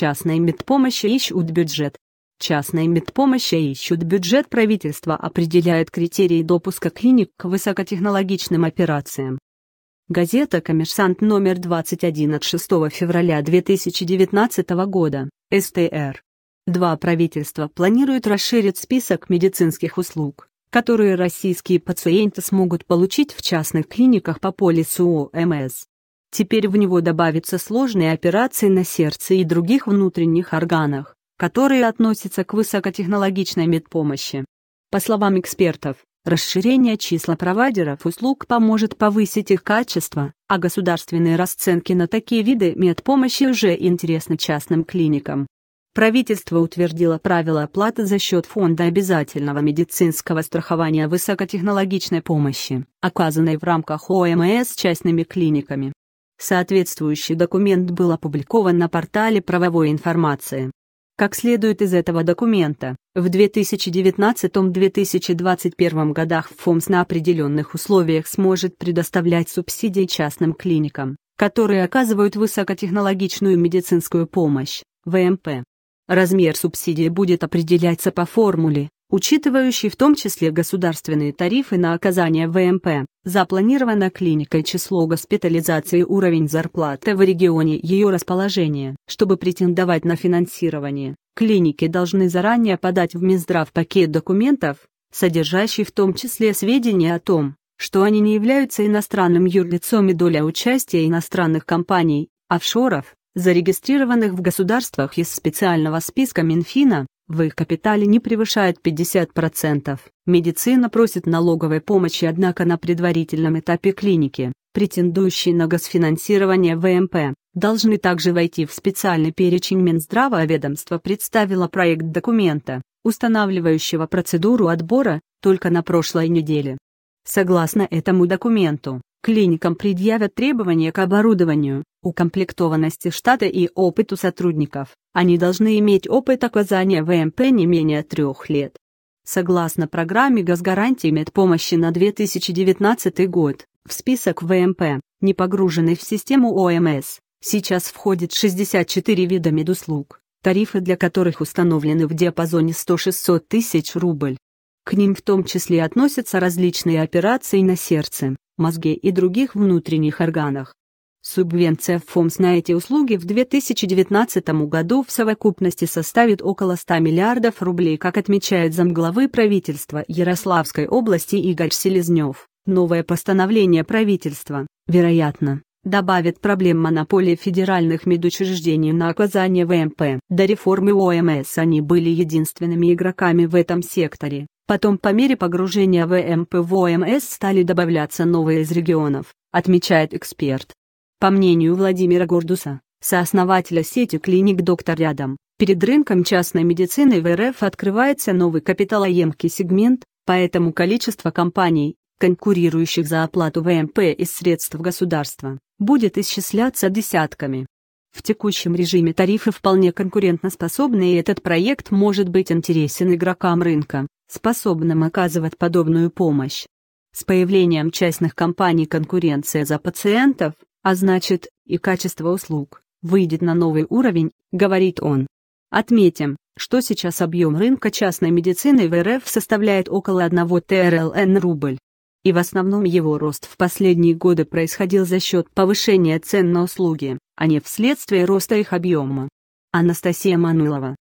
Частная медпомощь ищут бюджет. Частная медпомощь ищут бюджет. Правительство определяет критерии допуска клиник к высокотехнологичным операциям. Газета «Коммерсант» номер 21 от 6 февраля 2019 года, СТР. Два правительства планируют расширить список медицинских услуг, которые российские пациенты смогут получить в частных клиниках по полису ОМС. Теперь в него добавятся сложные операции на сердце и других внутренних органах, которые относятся к высокотехнологичной медпомощи. По словам экспертов, расширение числа провайдеров услуг поможет повысить их качество, а государственные расценки на такие виды медпомощи уже интересны частным клиникам. Правительство утвердило правила оплаты за счет Фонда обязательного медицинского страхования высокотехнологичной помощи, оказанной в рамках ОМС частными клиниками. Соответствующий документ был опубликован на портале правовой информации. Как следует из этого документа, в 2019-2021 годах ФОМС на определенных условиях сможет предоставлять субсидии частным клиникам, которые оказывают высокотехнологичную медицинскую помощь, ВМП. Размер субсидии будет определяться по формуле, учитывающий в том числе государственные тарифы на оказание ВМП. Запланировано клиникой число госпитализации уровень зарплаты в регионе ее расположения. Чтобы претендовать на финансирование, клиники должны заранее подать в Минздрав пакет документов, содержащий в том числе сведения о том, что они не являются иностранным юрлицом и доля участия иностранных компаний, офшоров, зарегистрированных в государствах из специального списка Минфина, в их капитале не превышает 50%. Медицина просит налоговой помощи, однако на предварительном этапе клиники, претендующие на госфинансирование ВМП, должны также войти в специальный перечень Минздрава, а ведомство представило проект документа, устанавливающего процедуру отбора, только на прошлой неделе. Согласно этому документу, Клиникам предъявят требования к оборудованию, укомплектованности штата и опыту сотрудников. Они должны иметь опыт оказания ВМП не менее трех лет. Согласно программе «Газгарантии медпомощи» на 2019 год, в список ВМП, не погруженный в систему ОМС, сейчас входит 64 вида медуслуг, тарифы для которых установлены в диапазоне 100-600 тысяч рубль. К ним в том числе относятся различные операции на сердце, мозге и других внутренних органах. Субвенция в ФОМС на эти услуги в 2019 году в совокупности составит около 100 миллиардов рублей, как отмечает замглавы правительства Ярославской области Игорь Селезнев. Новое постановление правительства, вероятно, добавит проблем монополии федеральных медучреждений на оказание ВМП. До реформы ОМС они были единственными игроками в этом секторе. Потом по мере погружения ВМП в ОМС стали добавляться новые из регионов, отмечает эксперт. По мнению Владимира Гордуса, сооснователя сети клиник «Доктор рядом», перед рынком частной медицины в РФ открывается новый капиталоемкий сегмент, поэтому количество компаний, конкурирующих за оплату ВМП из средств государства, будет исчисляться десятками. В текущем режиме тарифы вполне конкурентоспособны, и этот проект может быть интересен игрокам рынка, способным оказывать подобную помощь. С появлением частных компаний конкуренция за пациентов, а значит, и качество услуг, выйдет на новый уровень, говорит он. Отметим, что сейчас объем рынка частной медицины в РФ составляет около 1 ТРЛН рубль и в основном его рост в последние годы происходил за счет повышения цен на услуги, а не вследствие роста их объема. Анастасия Манылова,